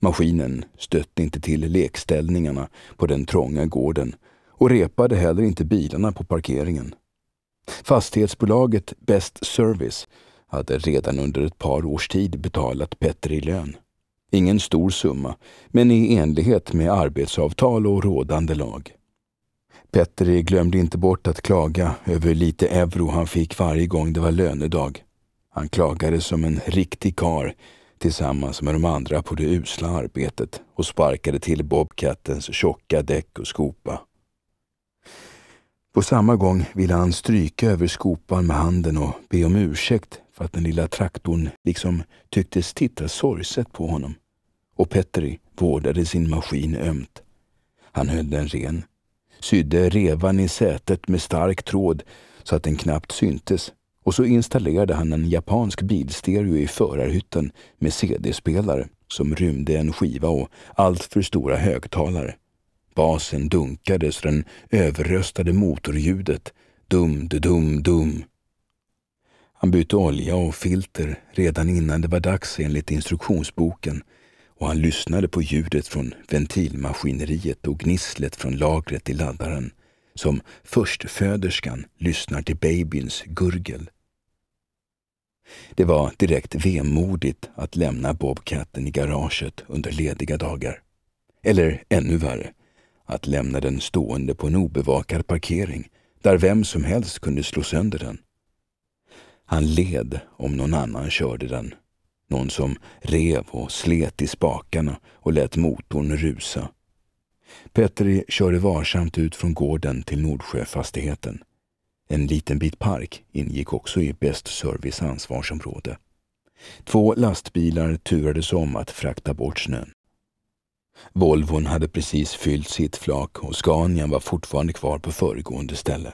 Maskinen stötte inte till lekställningarna på den trånga gården och repade heller inte bilarna på parkeringen. Fastighetsbolaget Best Service hade redan under ett par års tid betalat Petter lön. Ingen stor summa, men i enlighet med arbetsavtal och rådande lag. Petteri glömde inte bort att klaga över lite euro han fick varje gång det var lönedag. Han klagade som en riktig karl tillsammans med de andra på det usla arbetet och sparkade till Bobcattens tjocka däck och skopa. På samma gång ville han stryka över skopan med handen och be om ursäkt för att den lilla traktorn liksom tycktes titta sorgset på honom. Och Petteri vårdade sin maskin ömt. Han höll den ren, sydde revan i sätet med stark tråd så att den knappt syntes och så installerade han en japansk bilstereo i förarhytten med CD-spelare som rymde en skiva och alltför stora högtalare. Basen dunkade så den överröstade motorljudet. Dum, de, dum, dum. Han bytte olja och filter redan innan det var dags enligt instruktionsboken och han lyssnade på ljudet från ventilmaskineriet och gnisslet från lagret i laddaren som förstföderskan lyssnar till babyns gurgel. Det var direkt vemodigt att lämna bobcatten i garaget under lediga dagar. Eller ännu värre, att lämna den stående på en obevakad parkering där vem som helst kunde slå sönder den. Han led om någon annan körde den. Någon som rev och slet i spakarna och lät motorn rusa. Petri körde varsamt ut från gården till Nordsjöfastigheten. En liten bit park ingick också i best Service ansvarsområde. Två lastbilar turades om att frakta bort snön. Volvon hade precis fyllt sitt flak och Scania var fortfarande kvar på föregående ställe.